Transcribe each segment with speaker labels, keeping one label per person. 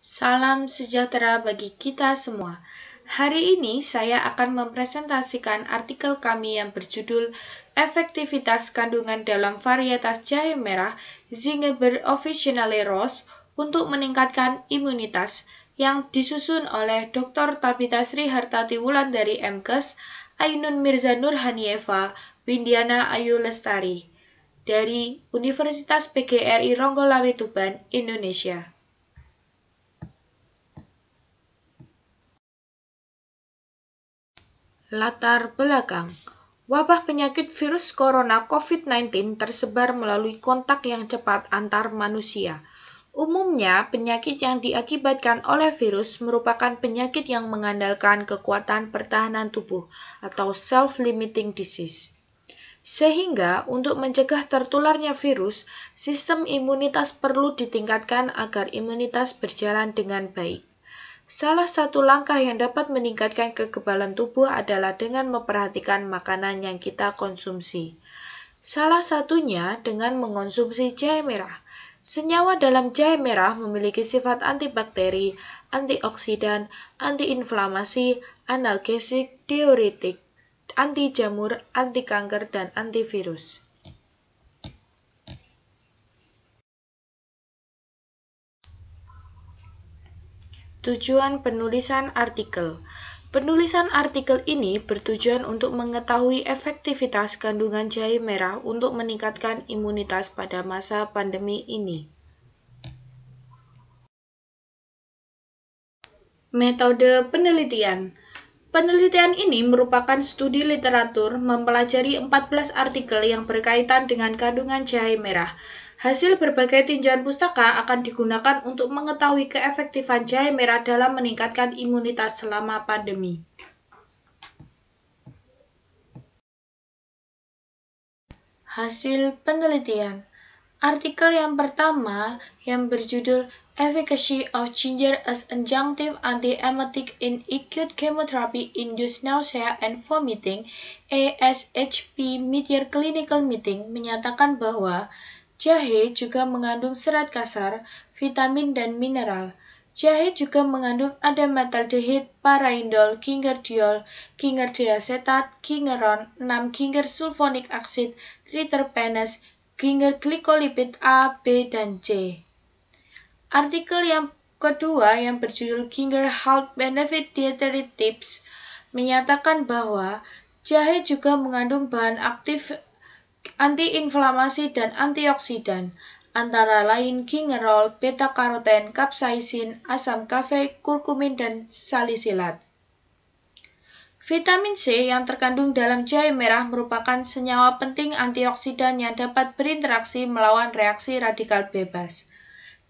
Speaker 1: Salam sejahtera bagi kita semua. Hari ini saya akan mempresentasikan artikel kami yang berjudul Efektivitas Kandungan dalam Varietas Jahe Merah Zingiber officinale Rose untuk meningkatkan imunitas yang disusun oleh Dr. Tabita Sri Hartati Wulan dari MKes, Ainun Mirza Nurhanieva, Windiana Ayu Lestari dari Universitas PGRI Ronggolawe Tuban, Indonesia. Latar belakang Wabah penyakit virus corona COVID-19 tersebar melalui kontak yang cepat antar manusia. Umumnya, penyakit yang diakibatkan oleh virus merupakan penyakit yang mengandalkan kekuatan pertahanan tubuh atau self-limiting disease. Sehingga, untuk mencegah tertularnya virus, sistem imunitas perlu ditingkatkan agar imunitas berjalan dengan baik. Salah satu langkah yang dapat meningkatkan kekebalan tubuh adalah dengan memperhatikan makanan yang kita konsumsi. Salah satunya dengan mengonsumsi jahe merah. Senyawa dalam jahe merah memiliki sifat antibakteri, antioksidan, antiinflamasi, analgesik, diuretik, anti jamur, anti kanker, dan antivirus. Tujuan penulisan artikel Penulisan artikel ini bertujuan untuk mengetahui efektivitas kandungan jahe merah untuk meningkatkan imunitas pada masa pandemi ini. Metode penelitian Penelitian ini merupakan studi literatur mempelajari 14 artikel yang berkaitan dengan kandungan jahe merah. Hasil berbagai tinjauan pustaka akan digunakan untuk mengetahui keefektifan jahe merah dalam meningkatkan imunitas selama pandemi. Hasil penelitian Artikel yang pertama yang berjudul Efficacy of Ginger as Adjunctive Antiemetic in Acute Chemotherapy Induced Nausea and Vomiting ASHP mid Clinical Meeting menyatakan bahwa Jahe juga mengandung serat kasar, vitamin dan mineral. Jahe juga mengandung ada metal dehid, paraindol, kingerdiol, gingerdiasetat, kingeron, 6 kinger sulfonik aksid, triterpenes, kinger glikolipid A, B, dan C. Artikel yang kedua yang berjudul Kinger Health Benefit Dietary Tips menyatakan bahwa jahe juga mengandung bahan aktif antiinflamasi dan antioksidan, antara lain gingerol, beta-karoten, kapsaisin, asam kafe, kurkumin, dan salisilat. Vitamin C yang terkandung dalam jahe merah merupakan senyawa penting antioksidan yang dapat berinteraksi melawan reaksi radikal bebas.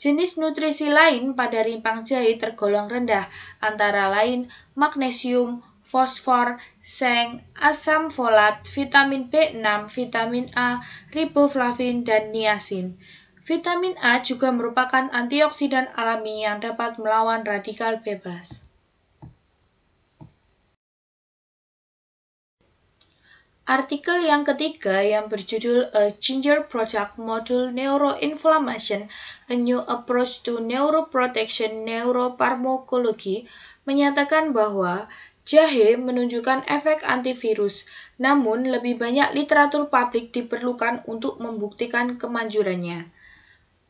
Speaker 1: Jenis nutrisi lain pada rimpang jahe tergolong rendah, antara lain magnesium, fosfor, seng, asam folat, vitamin B6, vitamin A, riboflavin, dan niacin. Vitamin A juga merupakan antioksidan alami yang dapat melawan radikal bebas. Artikel yang ketiga yang berjudul A Ginger Project Module Neuroinflammation, A New Approach to Neuroprotection Neuropharmacology menyatakan bahwa Jahe menunjukkan efek antivirus, namun lebih banyak literatur publik diperlukan untuk membuktikan kemanjurannya.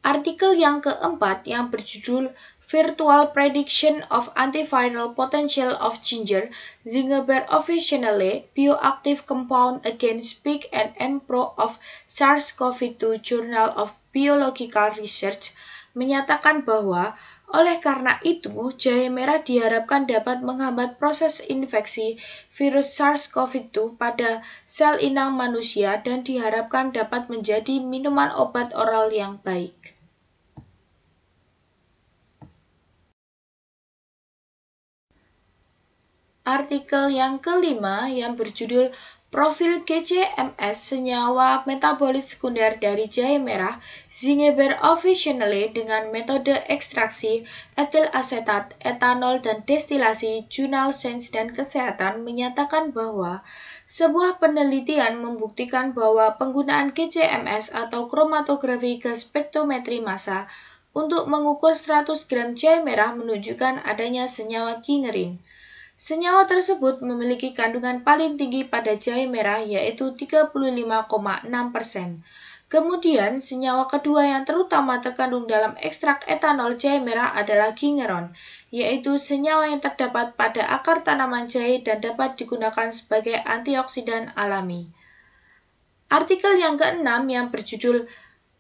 Speaker 1: Artikel yang keempat yang berjudul Virtual Prediction of Antiviral Potential of Ginger, Zingerberg Officially Bioactive Compound Against Peak and Empro of SARS-CoV-2 Journal of Biological Research, menyatakan bahwa oleh karena itu, jahe merah diharapkan dapat menghambat proses infeksi virus SARS-CoV-2 pada sel inang manusia dan diharapkan dapat menjadi minuman obat oral yang baik. Artikel yang kelima yang berjudul Profil GCMS senyawa metabolit sekunder dari jahe merah Zingeber officially dengan metode ekstraksi etil asetat, etanol, dan destilasi jurnal sains dan kesehatan menyatakan bahwa sebuah penelitian membuktikan bahwa penggunaan GCMS atau kromatografi gas spektrometri massa untuk mengukur 100 gram jahe merah menunjukkan adanya senyawa kingerin. Senyawa tersebut memiliki kandungan paling tinggi pada jahe merah yaitu 35,6%. Kemudian, senyawa kedua yang terutama terkandung dalam ekstrak etanol jahe merah adalah gingeron, yaitu senyawa yang terdapat pada akar tanaman jahe dan dapat digunakan sebagai antioksidan alami. Artikel yang keenam yang berjudul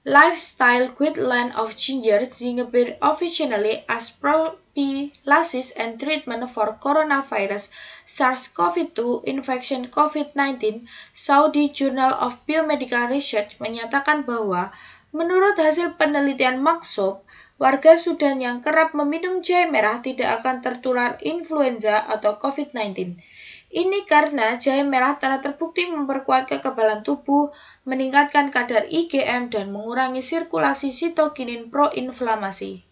Speaker 1: Lifestyle Guideline of Ginger Zingerbeer Officially as prophylaxis and treatment for coronavirus SARS-CoV-2 infection COVID-19, Saudi Journal of Biomedical Research menyatakan bahwa menurut hasil penelitian Maksub, warga Sudan yang kerap meminum jahe merah tidak akan tertular influenza atau COVID-19. Ini karena jahe merah telah terbukti memperkuat kekebalan tubuh, meningkatkan kadar IgM, dan mengurangi sirkulasi sitokinin proinflamasi.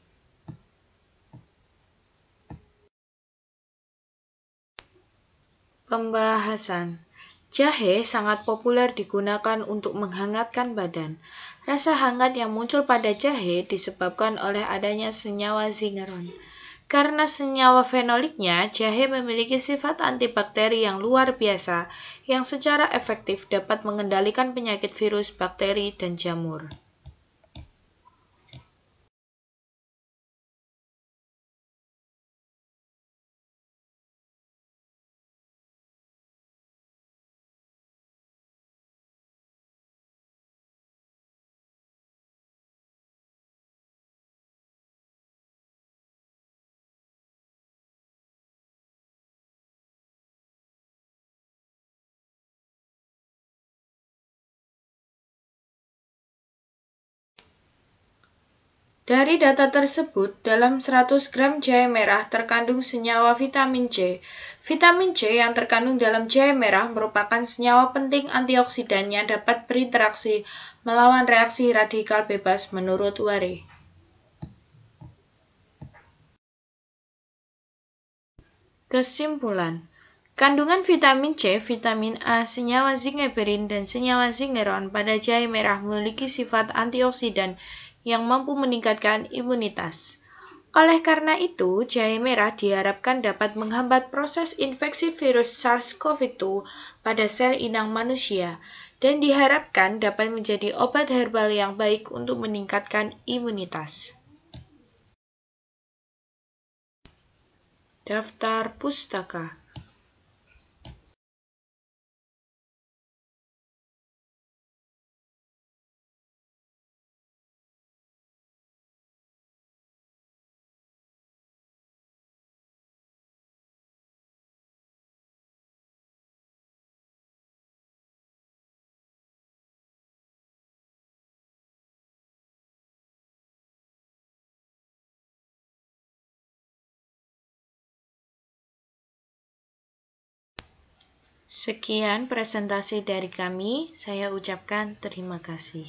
Speaker 1: Pembahasan Jahe sangat populer digunakan untuk menghangatkan badan. Rasa hangat yang muncul pada jahe disebabkan oleh adanya senyawa zingeron. Karena senyawa fenoliknya, jahe memiliki sifat antibakteri yang luar biasa, yang secara efektif dapat mengendalikan penyakit virus, bakteri, dan jamur. Dari data tersebut, dalam 100 gram jahe merah terkandung senyawa vitamin C. Vitamin C yang terkandung dalam jahe merah merupakan senyawa penting antioksidan yang dapat berinteraksi melawan reaksi radikal bebas menurut Ware. Kesimpulan Kandungan vitamin C, vitamin A, senyawa zingeberin, dan senyawa zingeron pada jahe merah memiliki sifat antioksidan yang mampu meningkatkan imunitas. Oleh karena itu, jahe merah diharapkan dapat menghambat proses infeksi virus SARS-CoV-2 pada sel inang manusia dan diharapkan dapat menjadi obat herbal yang baik untuk meningkatkan imunitas. Daftar pustaka Sekian presentasi dari kami. Saya ucapkan terima kasih.